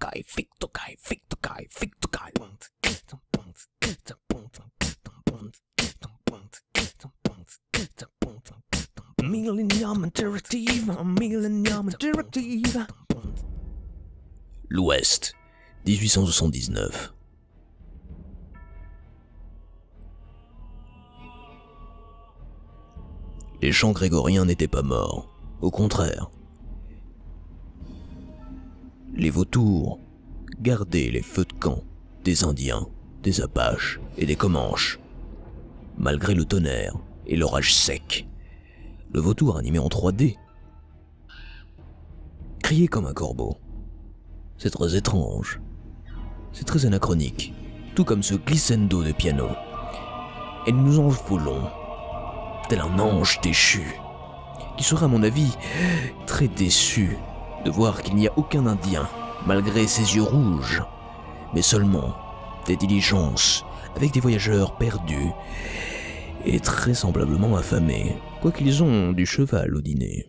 kai to Victokai, Victokai, Victokai, Victokai. Millennium Interactive, Millennium Interactive. L'Ouest, 1879. Les chants grégoriens n'étaient pas morts. Au contraire, les vautours, garder les feux de camp des Indiens, des Apaches et des Comanches. Malgré le tonnerre et l'orage sec, le vautour animé en 3D criait comme un corbeau. C'est très étrange. C'est très anachronique, tout comme ce glissando de piano. Et nous nous envolons, tel un ange déchu, qui sera à mon avis très déçu de voir qu'il n'y a aucun Indien malgré ses yeux rouges, mais seulement des diligences avec des voyageurs perdus et très semblablement affamés, quoiqu'ils ont du cheval au dîner.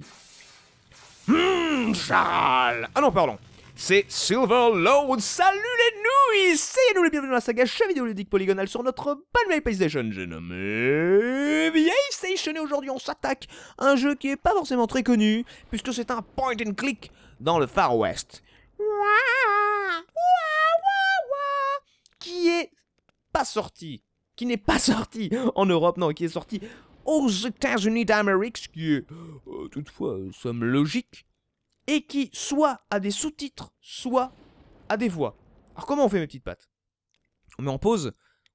Hum, charles. Ah non, pardon c'est Silver Load. Salut les nouilles C'est nous les bienvenus dans la saga jeux vidéo ludique polygonale sur notre Palmay PlayStation. J'ai nommé VA et aujourd'hui on s'attaque à un jeu qui est pas forcément très connu puisque c'est un point and click dans le Far West qui est pas sorti, qui n'est pas sorti en Europe, non, qui est sorti aux États-Unis d'Amérique, qui est euh, toutefois euh, logique, et qui soit a des sous-titres, soit a des voix. Alors comment on fait mes petites pattes On met en pause,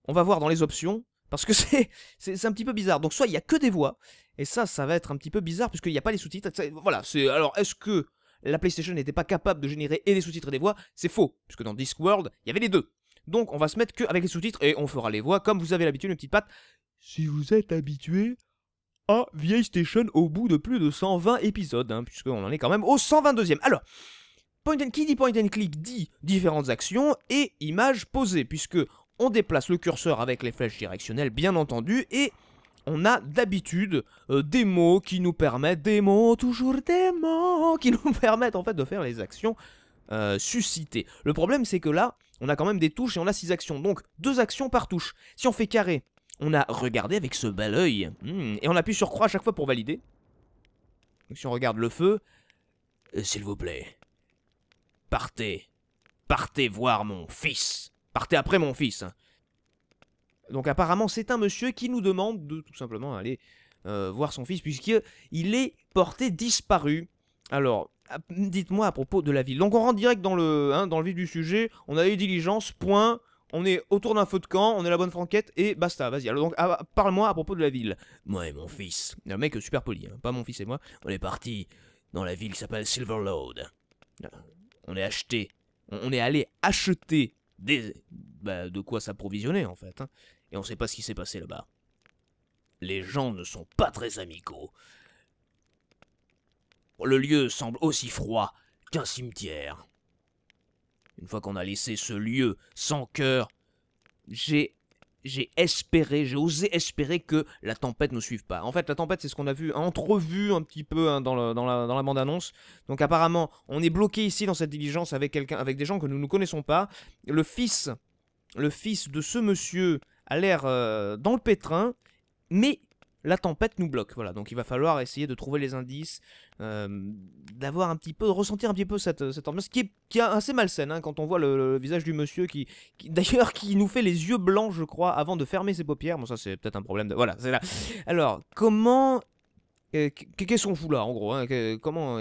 on va voir dans les options, parce que c'est c'est un petit peu bizarre. Donc soit il n'y a que des voix, et ça, ça va être un petit peu bizarre, puisqu'il n'y a pas les sous-titres. Voilà, c'est... Alors, est-ce que la PlayStation n'était pas capable de générer et des sous-titres et des voix, c'est faux, puisque dans Discworld, il y avait les deux. Donc on va se mettre qu'avec les sous-titres et on fera les voix comme vous avez l'habitude, une petite patte. Si vous êtes habitué à vieille station au bout de plus de 120 épisodes, hein, puisque puisqu'on en est quand même au 122e. Alors, point qui dit point and click dit différentes actions et images posées, puisque on déplace le curseur avec les flèches directionnelles, bien entendu, et on a d'habitude euh, des mots qui nous permettent, des mots, toujours des mots, qui nous permettent en fait de faire les actions euh, suscitées. Le problème c'est que là, on a quand même des touches et on a 6 actions, donc 2 actions par touche. Si on fait carré, on a regardé avec ce bel oeil, hmm. et on appuie sur croix à chaque fois pour valider. si on regarde le feu, euh, s'il vous plaît, partez, partez voir mon fils, partez après mon fils. Hein. Donc apparemment, c'est un monsieur qui nous demande de tout simplement aller euh, voir son fils puisqu'il est porté disparu. Alors, dites-moi à propos de la ville. Donc on rentre direct dans le, hein, dans le vif du sujet. On a eu diligence. point. On est autour d'un feu de camp, on est la bonne franquette et basta, vas-y. Alors donc ah, parle-moi à propos de la ville. Moi et mon fils. un mec super poli, hein. pas mon fils et moi. On est parti dans la ville qui s'appelle Silverload. On est acheté. On est allé acheter des, bah, de quoi s'approvisionner en fait. Hein. Et on sait pas ce qui s'est passé là-bas. Les gens ne sont pas très amicaux. Le lieu semble aussi froid qu'un cimetière. Une fois qu'on a laissé ce lieu sans cœur, j'ai j'ai espéré, j'ai osé espérer que la tempête ne suive pas. En fait, la tempête, c'est ce qu'on a vu, entrevu un petit peu hein, dans, la, bande-annonce. Donc apparemment, on est bloqué ici dans cette diligence avec quelqu'un, avec des gens que nous ne connaissons pas. Le fils, le fils de ce monsieur a l'air euh, dans le pétrin, mais la tempête nous bloque. Voilà, donc il va falloir essayer de trouver les indices, euh, d'avoir un petit peu, de ressentir un petit peu cette, cette ambiance qui est, qui assez malsaine hein, quand on voit le, visage du monsieur qui, d'ailleurs, qui nous fait les yeux blancs, je crois, avant de fermer ses paupières. Bon, ça c'est peut-être un problème. De... Voilà, c'est là. Alors, comment, euh, qu'est-ce qu'on fout là, en gros hein, Comment,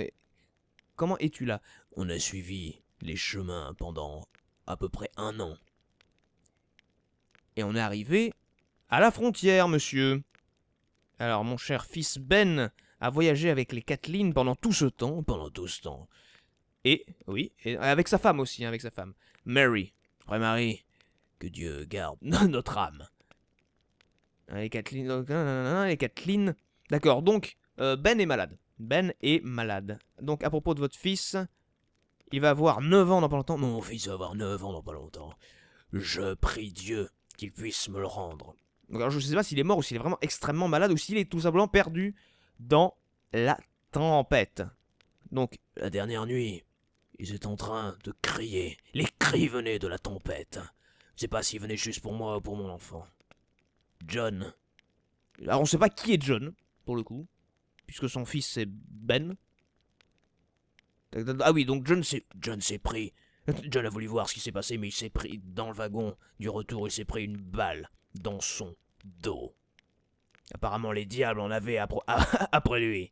comment es-tu là On a suivi les chemins pendant à peu près un an. Et on est arrivé à la frontière, monsieur. Alors, mon cher fils Ben a voyagé avec les Kathleen pendant tout ce temps, pendant tout ce temps. Et, oui, et avec sa femme aussi, hein, avec sa femme. Mary. vraie Marie, que Dieu garde notre âme. Hein, les Kathleen, les D'accord, donc, euh, Ben est malade. Ben est malade. Donc, à propos de votre fils, il va avoir 9 ans dans pas longtemps. Mon fils va avoir 9 ans dans pas longtemps. Je prie Dieu qu'il puisse me le rendre. Donc, alors, je ne sais pas s'il est mort ou s'il est vraiment extrêmement malade ou s'il est tout simplement perdu dans la tempête. Donc, la dernière nuit, ils étaient en train de crier. Les cris venaient de la tempête. Je sais pas s'ils venaient juste pour moi ou pour mon enfant. John. Alors, on sait pas qui est John, pour le coup, puisque son fils c'est Ben. Ah oui, donc John John s'est pris John a voulu voir ce qui s'est passé, mais il s'est pris dans le wagon. Du retour, il s'est pris une balle dans son dos. Apparemment, les diables en avaient après lui.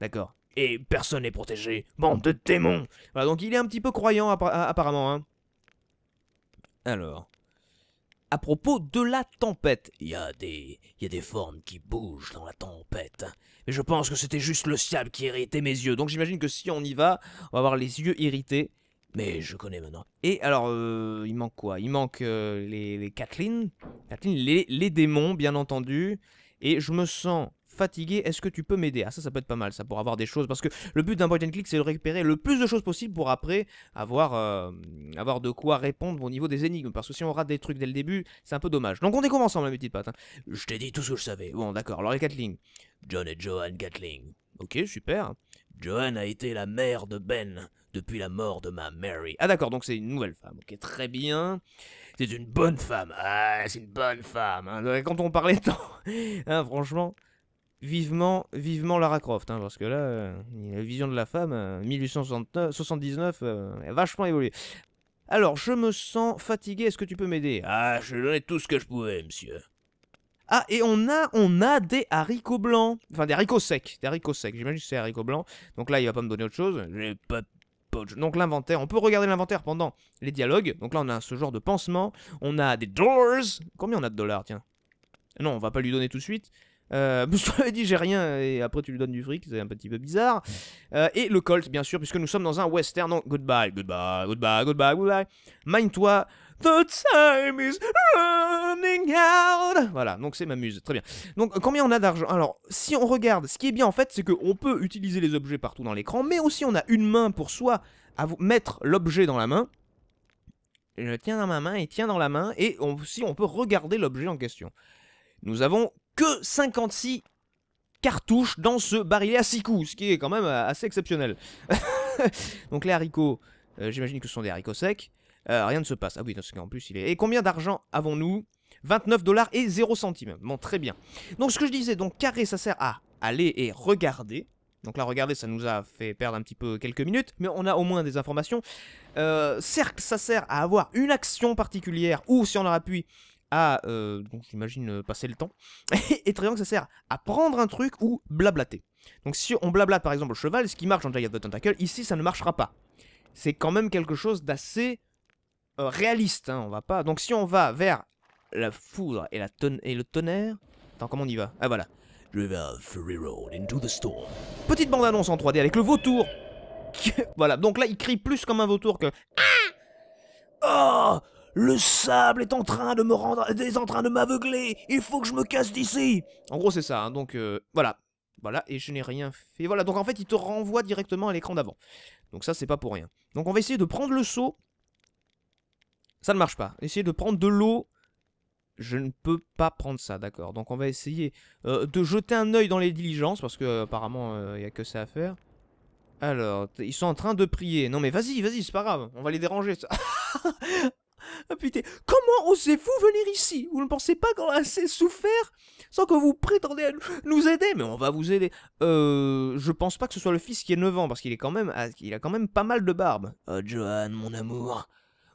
D'accord. Et personne n'est protégé. Bande de démons Voilà, donc il est un petit peu croyant, apparemment. Hein. Alors. À propos de la tempête, il y, a des, y a des formes qui bougent dans la tempête. Mais je pense que c'était juste le sable qui irritait mes yeux. Donc j'imagine que si on y va, on va avoir les yeux irrités. Mais je connais maintenant. Et alors, euh, il manque quoi Il manque euh, les, les Kathleen, Kathleen les, démons, bien entendu. Et je me sens fatigué, est-ce que tu peux m'aider Ah ça, ça peut être pas mal, ça, pour avoir des choses. Parce que le but d'un point and click, c'est de récupérer le plus de choses possible pour après avoir, euh, avoir de quoi répondre au niveau des énigmes. Parce que si on rate des trucs dès le début, c'est un peu dommage. Donc on découvre ensemble, la petite patte. Hein. Je t'ai dit tout ce que je savais. Bon, d'accord. Alors les Kathleen. John et Johan Gatling. Ok, super. Johan a été la mère de Ben depuis la mort de ma Mary. Ah d'accord, donc c'est une nouvelle femme. Ok, très bien. C'est une bonne femme. Ah, c'est une bonne femme. Hein. Quand on parlait tant, hein, franchement, vivement, vivement Lara Croft, hein, parce que là, euh, la vision de la femme, 1879, euh, euh, vachement évolué. Alors, je me sens fatigué. Est-ce que tu peux m'aider Ah, je donnais tout ce que je pouvais, monsieur. Ah, et on a, on a des haricots blancs. Enfin, des haricots secs. Des haricots secs. J'imagine que c'est haricots blancs. Donc là, il va pas me donner autre chose. J'ai pas donc l'inventaire, on peut regarder l'inventaire pendant les dialogues. Donc là, on a ce genre de pansement. On a des dollars. Combien on a de dollars, tiens eh Non, on va pas lui donner tout de suite. Euh, je t'avais dit j'ai rien et après tu lui donnes du fric, c'est un petit peu bizarre. Euh, et le Colt bien sûr puisque nous sommes dans un western. donc goodbye, goodbye, goodbye, goodbye, goodbye. Mine-toi The time is running out. Voilà, donc c'est ma muse. Très bien. Donc combien on a d'argent Alors, si on regarde, ce qui est bien en fait, c'est qu'on peut utiliser les objets partout dans l'écran, mais aussi on a une main pour soi à mettre l'objet dans la main. Je le tiens dans ma main et tient dans la main, et aussi on peut regarder l'objet en question. Nous avons que 56 cartouches dans ce barillet à 6 coups, ce qui est quand même euh, assez exceptionnel. donc les haricots, euh, j'imagine que ce sont des haricots secs. Euh, rien ne se passe. Ah oui, parce en plus, il est. Et combien d'argent avons-nous 29 dollars et 0 centimes. Bon, très bien. Donc, ce que je disais, donc carré, ça sert à aller et regarder. Donc là, regarder, ça nous a fait perdre un petit peu quelques minutes, mais on a au moins des informations. Euh, cercle, ça sert à avoir une action particulière, ou si on a appuie, à, euh, donc j'imagine, passer le temps. et triangle, ça sert à prendre un truc ou blablater. Donc si on blablate par exemple le cheval, ce qui marche dans of the Tentacle, ici ça ne marchera pas. C'est quand même quelque chose d'assez euh, réaliste. Hein, on va pas. Donc si on va vers la foudre et, la tonne et le tonnerre. Attends, comment on y va Ah voilà. Petite bande-annonce en 3D avec le vautour. voilà, donc là il crie plus comme un vautour que. Ah oh Le sable est en train de me rendre. est en train de m'aveugler Il faut que je me casse d'ici En gros, c'est ça, hein. donc euh, voilà. Voilà, et je n'ai rien fait. Voilà, donc en fait, il te renvoie directement à l'écran d'avant. Donc ça, c'est pas pour rien. Donc on va essayer de prendre le saut ça ne marche pas. Essayez de prendre de l'eau. Je ne peux pas prendre ça, d'accord. Donc on va essayer euh, de jeter un oeil dans les diligences, parce que apparemment euh, il y n'y a que ça à faire. Alors, ils sont en train de prier. Non mais vas-y, vas-y, c'est pas grave. On va les déranger. Ça. Ah, putain, comment osez-vous venir ici Vous ne pensez pas qu'on a assez souffert sans que vous prétendez nous aider Mais on va vous aider. Euh, je pense pas que ce soit le fils qui est 9 ans, parce qu'il est quand ah, a quand même pas mal de barbe. Oh Johan, mon amour,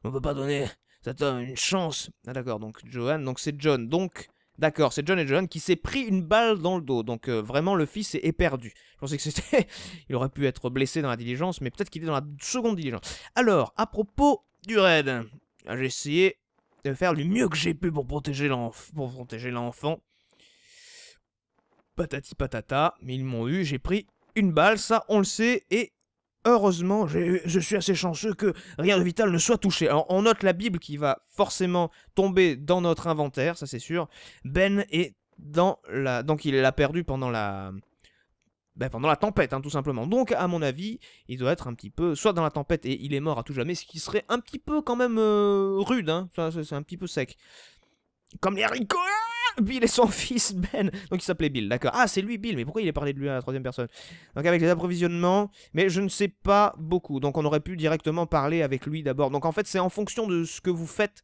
on peut pas donner ça donne une chance. Ah d'accord, donc Johan, donc c'est John. Donc, d'accord, c'est John et Johan qui s'est pris une balle dans le dos. Donc euh, vraiment, le fils est éperdu. Je pensais que c'était... Il aurait pu être blessé dans la diligence, mais peut-être qu'il est dans la seconde diligence. Alors, à propos du raid, ah, j'ai essayé de faire le mieux que j'ai pu pour protéger l'enfant. Patati patata, mais ils m'ont eu, j'ai pris une balle, ça on le sait, et heureusement, je suis assez chanceux que rien de vital ne soit touché. Alors, on note la Bible qui va forcément tomber dans notre inventaire, ça c'est sûr. Ben est dans la... Donc, il l'a perdu pendant la... Ben, pendant la tempête, hein, tout simplement. Donc, à mon avis, il doit être un petit peu... Soit dans la tempête et il est mort à tout jamais, ce qui serait un petit peu quand même euh, rude, hein. c'est un petit peu sec. Comme les hein Bill et son fils Ben. Donc il s'appelait Bill, d'accord. Ah, c'est lui Bill, mais pourquoi il est parlé de lui à la troisième personne Donc avec les approvisionnements, mais je ne sais pas beaucoup. Donc on aurait pu directement parler avec lui d'abord. Donc en fait, c'est en fonction de ce que vous faites.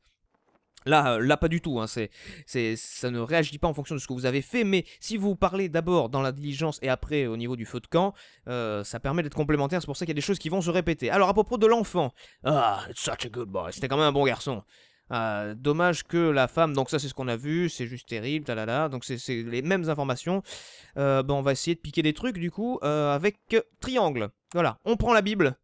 Là, euh, là, pas du tout, hein. c'est, ça ne réagit pas en fonction de ce que vous avez fait, mais si vous parlez d'abord dans la diligence et après au niveau du feu de camp, euh, ça permet d'être complémentaire, c'est pour ça qu'il y a des choses qui vont se répéter. Alors à propos de l'enfant, ah, such a good boy, c'était quand même un bon garçon. Euh, dommage que la femme, donc ça c'est ce qu'on a vu, c'est juste terrible, talala, donc c'est les mêmes informations. Euh, bon, on va essayer de piquer des trucs du coup euh, avec triangle. Voilà, on prend la Bible.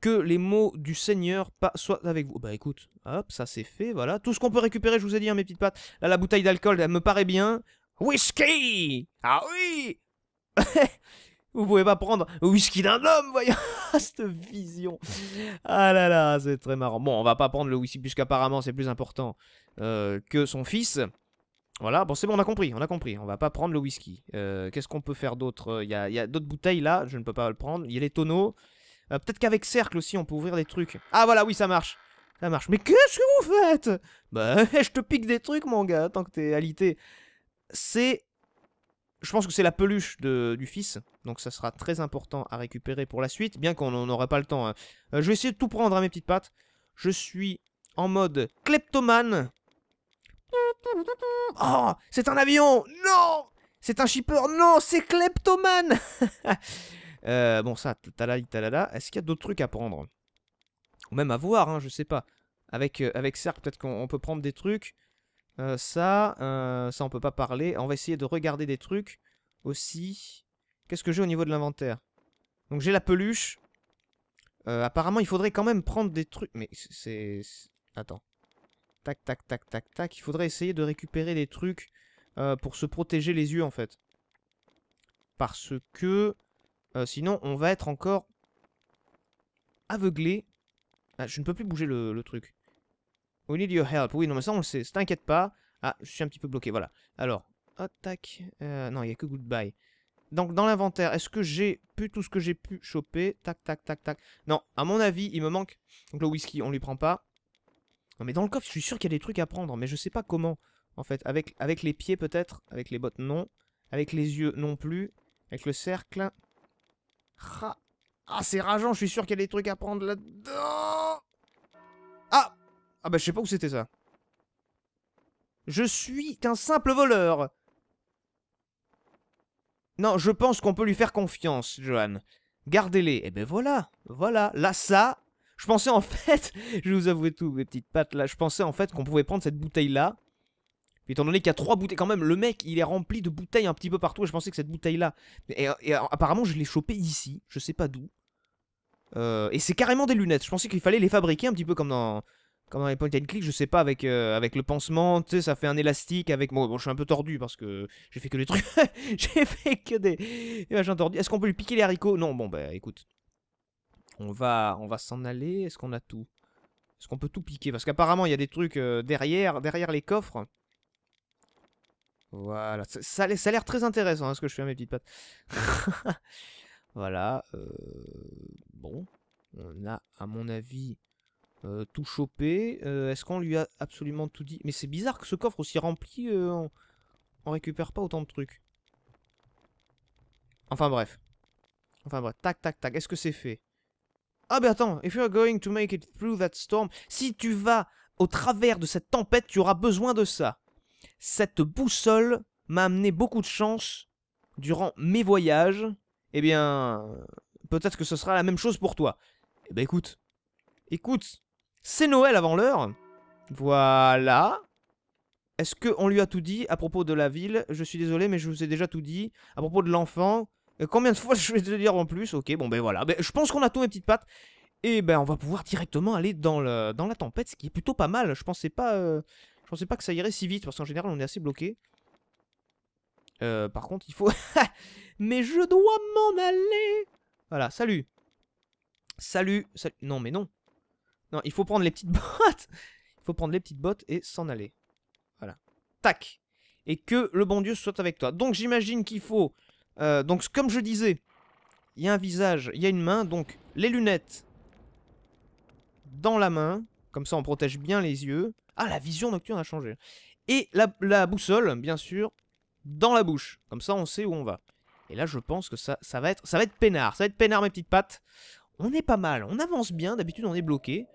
Que les mots du Seigneur soient avec vous. Bah écoute, hop, ça c'est fait, voilà. Tout ce qu'on peut récupérer, je vous ai dit, hein, mes petites pattes. Là, la bouteille d'alcool, elle me paraît bien. Whisky Ah oui Vous pouvez pas prendre le whisky d'un homme, voyons Cette vision Ah là là, c'est très marrant. Bon, on va pas prendre le whisky, puisqu'apparemment c'est plus important euh, que son fils. Voilà, bon c'est bon, on a compris, on a compris. On va pas prendre le whisky. Euh, qu'est-ce qu'on peut faire d'autre euh, Il y a, d'autres bouteilles là, je ne peux pas le prendre. Il y a les tonneaux. Peut-être qu'avec cercle aussi, on peut ouvrir des trucs. Ah voilà, oui, ça marche ça marche. Mais qu'est-ce que vous faites Bah, je te pique des trucs, mon gars, tant que t'es alité. C'est je pense que c'est la peluche du fils, donc ça sera très important à récupérer pour la suite, bien qu'on n'aurait pas le temps. Hein. Euh, je vais essayer de tout prendre à mes petites pattes. Je suis en mode kleptomane. Oh, c'est un avion Non C'est un shipper Non, c'est kleptomane euh, Bon, ça, talala, Est-ce qu'il y a d'autres trucs à prendre Ou même à voir, hein, je sais pas. Avec, euh, avec Serp, peut-être qu'on peut prendre des trucs. Euh, ça, euh, ça on peut pas parler. On va essayer de regarder des trucs aussi. Qu'est-ce que j'ai au niveau de l'inventaire Donc j'ai la peluche. Euh, apparemment, il faudrait quand même prendre des trucs. Mais c'est... Attends. Tac, tac, tac, tac, tac. Il faudrait essayer de récupérer des trucs pour se protéger les yeux, en fait. Parce que... sinon, on va être encore aveuglé. Ah, je ne peux plus bouger le truc. We need your help. Oui, non, mais ça, on le sait. T'inquiète pas. Ah, je suis un petit peu bloqué, voilà. Alors, attaque. tac. Euh, non, il n'y a que goodbye. Donc, dans l'inventaire, est-ce que j'ai pu tout ce que j'ai pu choper Tac, tac, tac, tac. Non, à mon avis, il me manque... Donc, le whisky, on lui prend pas. Non, mais dans le coffre, je suis sûr qu'il y a des trucs à prendre, mais je sais pas comment, en fait. Avec, avec les pieds, peut-être Avec les bottes, non. Avec les yeux, non plus. Avec le cercle. Ah, ah c'est rageant, je suis sûr qu'il y a des trucs à prendre là-dedans ah bah je sais pas où c'était ça. Je suis qu'un simple voleur. Non, je pense qu'on peut lui faire confiance, Johan. Gardez-les. Eh ben voilà, voilà. Là, ça... Je pensais en fait... je vous avouer tout, mes petites pattes, là. Je pensais en fait qu'on pouvait prendre cette bouteille-là. Étant donné qu'il y a trois bouteilles, quand même, le mec, il est rempli de bouteilles un petit peu partout. Et je pensais que cette bouteille-là... Et, apparemment, je l'ai chopée ici. Je sais pas d'où. Euh, et c'est carrément des lunettes. Je pensais qu'il fallait les fabriquer un petit peu comme dans, comme dans les point une click, je sais pas, avec, euh, avec le pansement, tu sais, ça fait un élastique avec. Bon, je suis un peu tordu parce que j'ai fait que des trucs. j'ai fait que des, Est-ce qu'on peut lui piquer les haricots Non, bon, bah écoute. On va, on va s'en aller. Est-ce qu'on a tout Est-ce qu'on peut tout piquer Parce qu'apparemment, il y a des trucs euh, derrière, derrière les coffres. Voilà. Ça, ça a l'air très intéressant, est hein, ce que je fais à mes petites pattes. voilà. Euh, bon. On a, à mon avis, euh, tout choper. Euh, est-ce qu'on lui a absolument tout dit Mais c'est bizarre que ce coffre aussi rempli, euh, on... récupère pas autant de trucs. Enfin bref. Enfin bref, tac tac tac, est-ce que c'est fait Ah ben attends, if you're going to make it through that storm, si tu vas au travers de cette tempête, tu auras besoin de ça. Cette boussole m'a amené beaucoup de chance durant mes voyages. et eh bien, peut-être que ce sera la même chose pour toi. Eh ben écoute, écoute, c'est Noël avant l'heure. Voilà. Est-ce qu'on lui a tout dit à propos de la ville Je suis désolé, mais je vous ai déjà tout dit. À propos de l'enfant. Euh, combien de fois je vais te dire en plus Ok, bon ben voilà. Ben, je pense qu'on a tout mes petites pattes. Et ben on va pouvoir directement aller dans, le, dans la tempête, ce qui est plutôt pas mal. Je pensais pas, euh, je pensais pas que ça irait si vite, parce qu'en général on est assez bloqué. Euh, par contre, il faut... mais je dois m'en aller Voilà, Salut, salut Non, mais non non, il faut prendre les petites bottes. il faut prendre les petites bottes et s'en aller. Voilà. Tac. Et que le bon Dieu soit avec toi. Donc j'imagine qu'il faut... Euh, donc comme je disais, il y a un visage, il y a une main. Donc les lunettes dans la main. Comme ça on protège bien les yeux. Ah, la vision nocturne a changé. Et la, boussole, bien sûr, dans la bouche. Comme ça on sait où on va. Et là, je pense que ça, ça, va être, ça va être peinard. Ça va être peinard, mes petites pattes on est pas mal, on avance bien, d'habitude on est bloqué.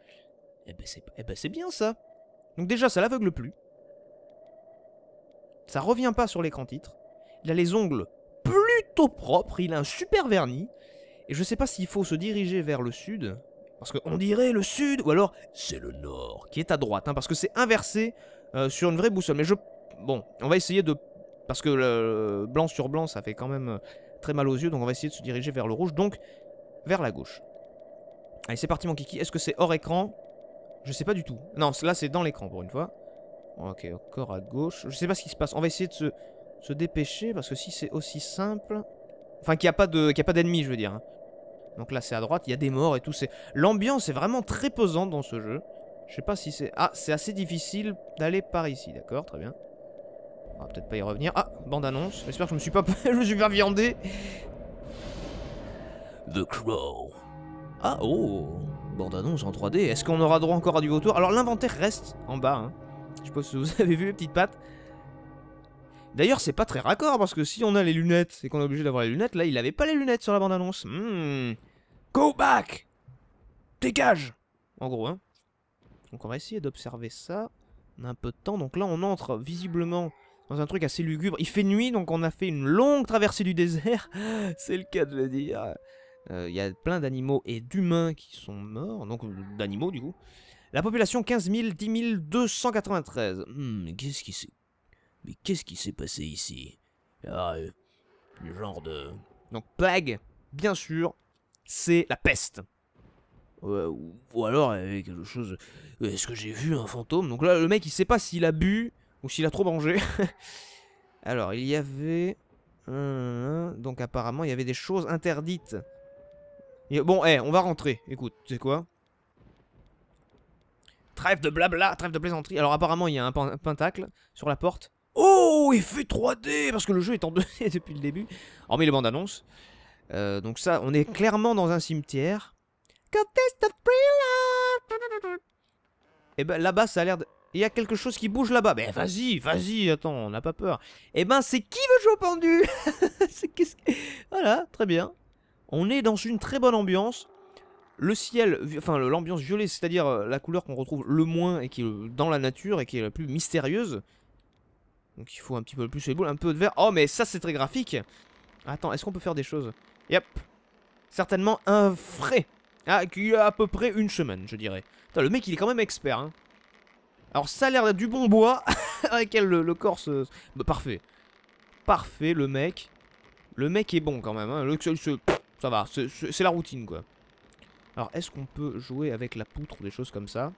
Eh ben, eh ben c'est bien ça. Donc déjà ça l'aveugle plus. Ça revient pas sur l'écran titre. Il a les ongles plutôt propres, il a un super vernis. Et je sais pas s'il faut se diriger vers le sud, parce qu'on dirait le sud, ou alors c'est le nord qui est à droite, hein, parce que c'est inversé euh, sur une vraie boussole. Mais je... Bon, on va essayer de... Parce que le blanc sur blanc, ça fait quand même euh, très mal aux yeux, donc on va essayer de se diriger vers le rouge, donc vers la gauche. Allez, c'est parti mon kiki. Est-ce que c'est hors écran Je sais pas du tout. Non, là c'est dans l'écran pour une fois. Ok, encore à gauche. Je sais pas ce qui se passe. On va essayer de se, se dépêcher parce que si c'est aussi simple... Enfin, qu'il n'y a pas d'ennemis, je veux dire. Hein. Donc là, c'est à droite, il y a des morts et tout. L'ambiance est vraiment très pesante dans ce jeu. Je sais pas si c'est... Ah, c'est assez difficile d'aller par ici, d'accord, très bien. On va peut-être pas y revenir. Ah, bande-annonce. J'espère que je me suis pas... je me suis pas viandé. The Crow. Ah, oh Bande annonce en 3D. Est-ce qu'on aura droit encore à du vautour Alors, l'inventaire reste en bas. Hein. Je sais pas vous avez vu les petites pattes. D'ailleurs, c'est pas très raccord parce que si on a les lunettes et qu'on est obligé d'avoir les lunettes, là, il avait pas les lunettes sur la bande annonce. Hmm. Go back Dégage En gros, hein. Donc, on va essayer d'observer ça. On a un peu de temps. Donc là, on entre visiblement dans un truc assez lugubre. Il fait nuit, donc on a fait une longue traversée du désert. c'est le cas de le dire. Euh, il y a plein d'animaux et d'humains qui sont morts, donc euh, d'animaux du coup. La population 15 000, 10 293. mais qu'est-ce qui s'est... Mais qu'est-ce qui s'est passé ici Ah, euh, genre de... Donc plague, bien sûr, c'est la peste. Euh, ou ou, il alors avait quelque chose... Est-ce que j'ai vu un fantôme Donc là, le mec, il sait pas s'il a bu ou s'il a trop mangé. alors, il y avait... Donc apparemment, il y avait des choses interdites bon, eh, on va rentrer. Écoute, c'est quoi Trêve de blabla, trêve de plaisanterie. Alors apparemment, il y a un pentacle sur la porte. Oh, il fait 3D Parce que le jeu est en 2D depuis le début. Hormis les bandes annonces. Euh, donc ça, on est clairement dans un cimetière. Contest of Et ben là-bas, ça a l'air de... Il y a quelque chose qui bouge là-bas. Ben vas-y, vas-y, attends, on n'a pas peur. Et eh ben c'est qui veut jouer au pendu Voilà, très bien. On est dans une très bonne ambiance. Le ciel, enfin l'ambiance violet, c'est-à-dire euh, la couleur qu'on retrouve le moins et qui est dans la nature et qui est la plus mystérieuse. Donc il faut un petit peu plus les boules, un peu de vert. Oh mais ça c'est très graphique. Attends, est-ce qu'on peut faire des choses Yep. Certainement un frais. Ah, qui a à peu près une semaine, je dirais. le mec il est quand même expert. Hein. Alors ça a l'air d'être du bon bois avec le, corps bah, parfait. Parfait le mec. Le mec est bon quand même. Hein. Le, se ça va, c'est la routine quoi. Alors est-ce qu'on peut jouer avec la poutre ou des choses comme ça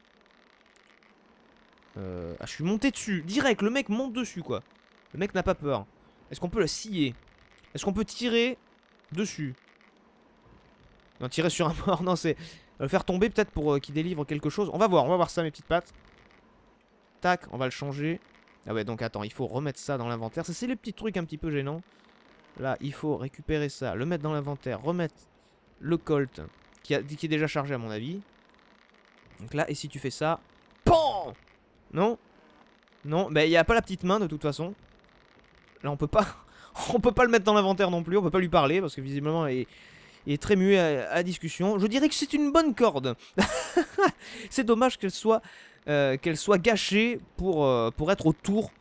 euh, Ah je suis monté dessus, direct, le mec monte dessus quoi. Le mec n'a pas peur. Est-ce qu'on peut la scier Est-ce qu'on peut tirer dessus Non, tirer sur un mort, non c'est... Euh, le faire tomber peut-être pour euh, qu'il délivre quelque chose. On va voir, on va voir ça mes petites pattes. Tac, on va le changer. Ah ouais, donc attends, il faut remettre ça dans l'inventaire. C'est les petits trucs un petit peu gênants. Là, il faut récupérer ça, le mettre dans l'inventaire, remettre le Colt qui, est déjà chargé à mon avis. Donc là, et si tu fais ça... PAN Non Non, mais ben, il n'y a pas la petite main de toute façon. Là, on peut pas... On peut pas le mettre dans l'inventaire non plus, on peut pas lui parler parce que visiblement il est, très muet à, discussion. Je dirais que c'est une bonne corde. c'est dommage qu'elle soit, euh, soit gâchée pour, euh, pour être au tour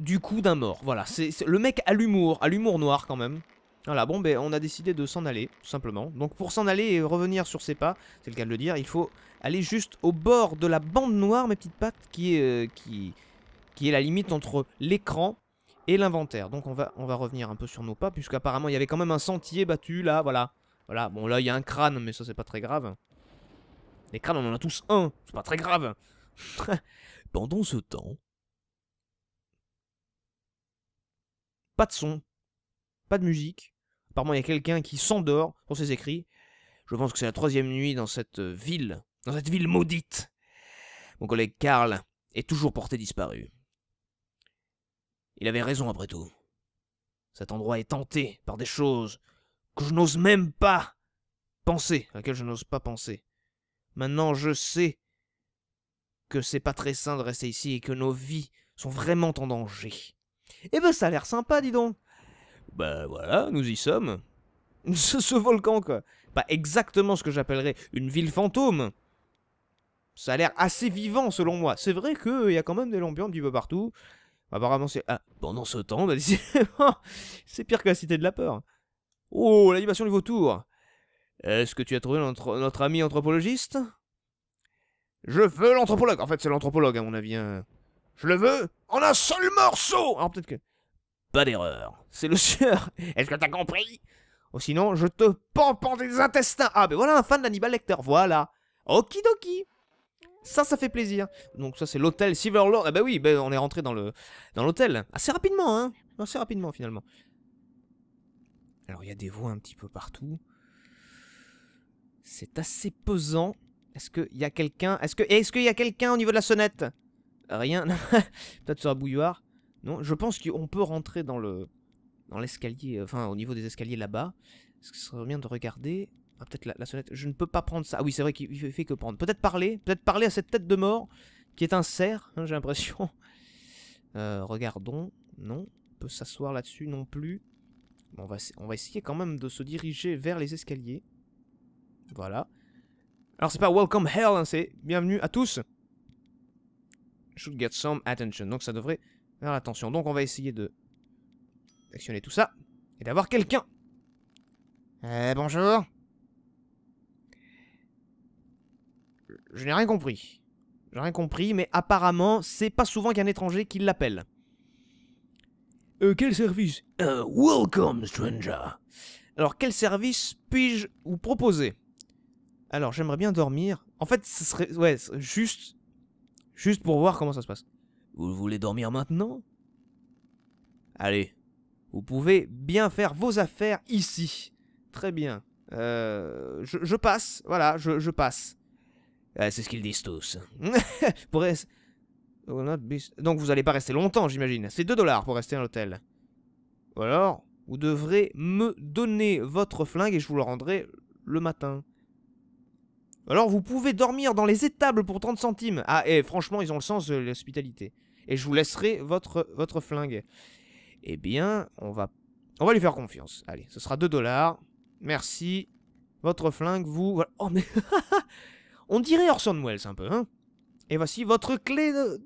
du coup d'un mort. Voilà, c'est le mec à l'humour, à l'humour noir quand même. Voilà, bon ben on a décidé de s'en aller, tout simplement. Donc pour s'en aller et revenir sur ses pas, c'est le cas de le dire, il faut aller juste au bord de la bande noire, mes petites pattes, qui est, euh, qui, qui est la limite entre l'écran et l'inventaire. Donc on va, on va revenir un peu sur nos pas, puisqu'apparemment il y avait quand même un sentier battu là, voilà. Voilà, bon là il y a un crâne, mais ça c'est pas très grave. Les crânes on en a tous un, c'est pas très grave. Pendant ce temps, Pas de son, pas de musique. Apparemment, il y a quelqu'un qui s'endort pour ses écrits. Je pense que c'est la troisième nuit dans cette euh, ville, dans cette ville maudite. Mon collègue Karl est toujours porté disparu. Il avait raison après tout. Cet endroit est tenté par des choses que je n'ose même pas penser, à laquelle je n'ose pas penser. Maintenant, je sais que c'est pas très sain de rester ici et que nos vies sont vraiment en danger. Eh ben ça a l'air sympa, dis donc. Bah voilà, nous y sommes. Ce, volcan, quoi. Pas exactement ce que j'appellerais une ville fantôme. Ça a l'air assez vivant, selon moi. C'est vrai qu'il euh, y a quand même des l'ambiance un petit peu partout. Apparemment, c'est... Ah, pendant ce temps, bah, c'est pire que la Cité de la Peur. Oh, l'animation du vautour. Est-ce que tu as trouvé notre, ami anthropologiste Je veux l'anthropologue. En fait, c'est l'anthropologue, à mon avis. Hein. Je le veux en un seul morceau Alors ah, peut-être que... Pas d'erreur. C'est le sueur. Est-ce que t'as compris Ou oh, sinon, je te pends des intestins. Ah, ben voilà un fan d'Hannibal Lecter. Voilà. Okidoki. Ça, ça fait plaisir. Donc ça, c'est l'hôtel Silverlord. Eh ben oui, ben, on est rentré dans le dans l'hôtel. Assez rapidement, hein Assez rapidement, finalement. Alors, il y a des voix un petit peu partout. C'est assez pesant. Est-ce qu'il y a quelqu'un Est-ce est-ce qu'il y a quelqu'un au niveau de la sonnette Rien. Peut-être sur la bouilloire. Non, je pense qu'on peut rentrer dans le dans l'escalier, euh, enfin au niveau des escaliers là-bas. Ce serait bien de regarder. Ah, peut-être la, sonnette. Je ne peux pas prendre ça. Ah oui, c'est vrai qu'il fait que prendre. Peut-être parler. Peut-être parler à cette tête de mort qui est un cerf, hein, j'ai l'impression. Euh, regardons. Non. On peut s'asseoir là-dessus non plus. on, va, on va essayer quand même de se diriger vers les escaliers. Voilà. Alors c'est pas Welcome Hell, hein, c'est bienvenue à tous should get some attention. Donc ça devrait faire l'attention. Donc on va essayer de actionner tout ça et d'avoir quelqu'un. Eh, bonjour. Je n'ai rien compris. J'ai rien compris, mais apparemment, c'est pas souvent qu'un étranger qui l'appelle. Euh, quel service euh, Welcome, stranger. Alors, quel service puis-je vous proposer Alors, j'aimerais bien dormir. En fait, ce serait... Ouais, juste Juste pour voir comment ça se passe. Vous voulez dormir maintenant Allez, vous pouvez bien faire vos affaires ici. Très bien. Euh, je, passe, voilà, je, passe. Euh, c'est ce qu'ils disent tous. pour oh, Donc vous n'allez pas rester longtemps, j'imagine. C'est 2 dollars pour rester à l'hôtel. Ou alors, vous devrez me donner votre flingue et je vous le rendrai le matin. Alors vous pouvez dormir dans les étables pour 30 centimes. Ah, et franchement, ils ont le sens de l'hospitalité. Et je vous laisserai votre, votre flingue. Eh bien, on va, on va lui faire confiance. Allez, ce sera 2 dollars. Merci. Votre flingue, vous... Oh, mais... on dirait Orson Welles un peu, hein Et voici votre clé de...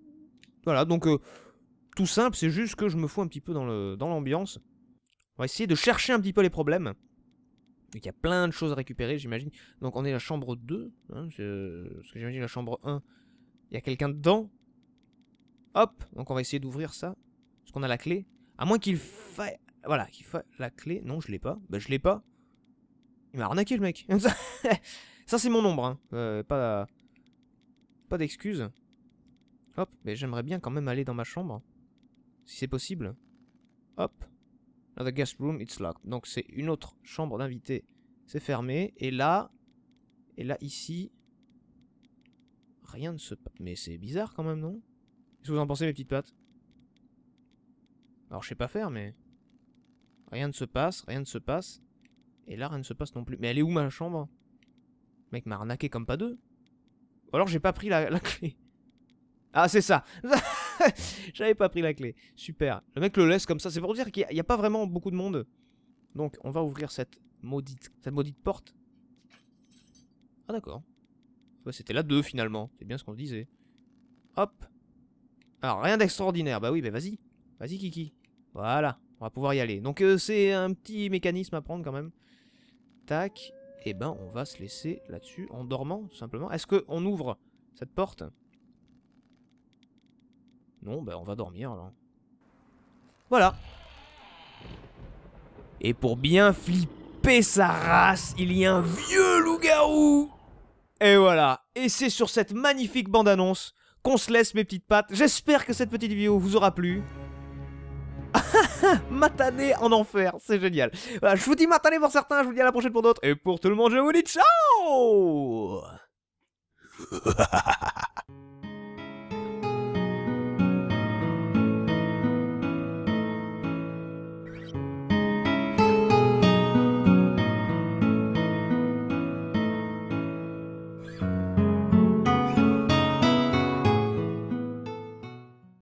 Voilà, donc... Euh, tout simple, c'est juste que je me fous un petit peu dans l'ambiance. Dans on va essayer de chercher un petit peu les problèmes il y a plein de choses à récupérer, j'imagine. Donc on est la chambre 2. Hein, parce que j'imagine la chambre 1. Il y a quelqu'un dedans. Hop Donc on va essayer d'ouvrir ça. est-ce qu'on a la clé. À moins qu'il faille... Voilà, qu'il faille la clé. Non, je l'ai pas. Bah je l'ai pas. Il m'a arnaqué le mec. ça c'est mon nombre. Hein. Euh, pas pas d'excuses. Hop, mais j'aimerais bien quand même aller dans ma chambre. Si c'est possible. Hop. Another guest room, it's locked. Donc c'est une autre chambre d'invité. C'est fermé. Et là, et là ici, rien ne se passe. Mais c'est bizarre quand même, non Qu'est-ce que vous en pensez, mes petites pattes Alors je sais pas faire, mais rien ne se passe, rien ne se passe. Et là, rien ne se passe non plus. Mais elle est où ma chambre mec m'a arnaqué comme pas deux. Ou alors j'ai pas pris la clé. Ah, c'est ça J'avais pas pris la clé. Super. Le mec le laisse comme ça. C'est pour dire qu'il n'y a, pas vraiment beaucoup de monde. Donc, on va ouvrir cette maudite, cette maudite porte. Ah, d'accord. Bah, c'était la 2, finalement. C'est bien ce qu'on disait. Hop. Alors, rien d'extraordinaire. Bah oui, mais vas-y. Vas-y, Kiki. Voilà. On va pouvoir y aller. Donc, euh, c'est un petit mécanisme à prendre, quand même. Tac. Et eh ben, on va se laisser là-dessus en dormant, simplement. Est-ce qu'on ouvre cette porte non, bah on va dormir là. Voilà. Et pour bien flipper sa race, il y a un vieux loup-garou Et voilà, et c'est sur cette magnifique bande-annonce qu'on se laisse mes petites pattes. J'espère que cette petite vidéo vous aura plu. matané en enfer, c'est génial. Voilà, je vous dis matané pour certains, je vous dis à la prochaine pour d'autres. Et pour tout le monde, je vous dis ciao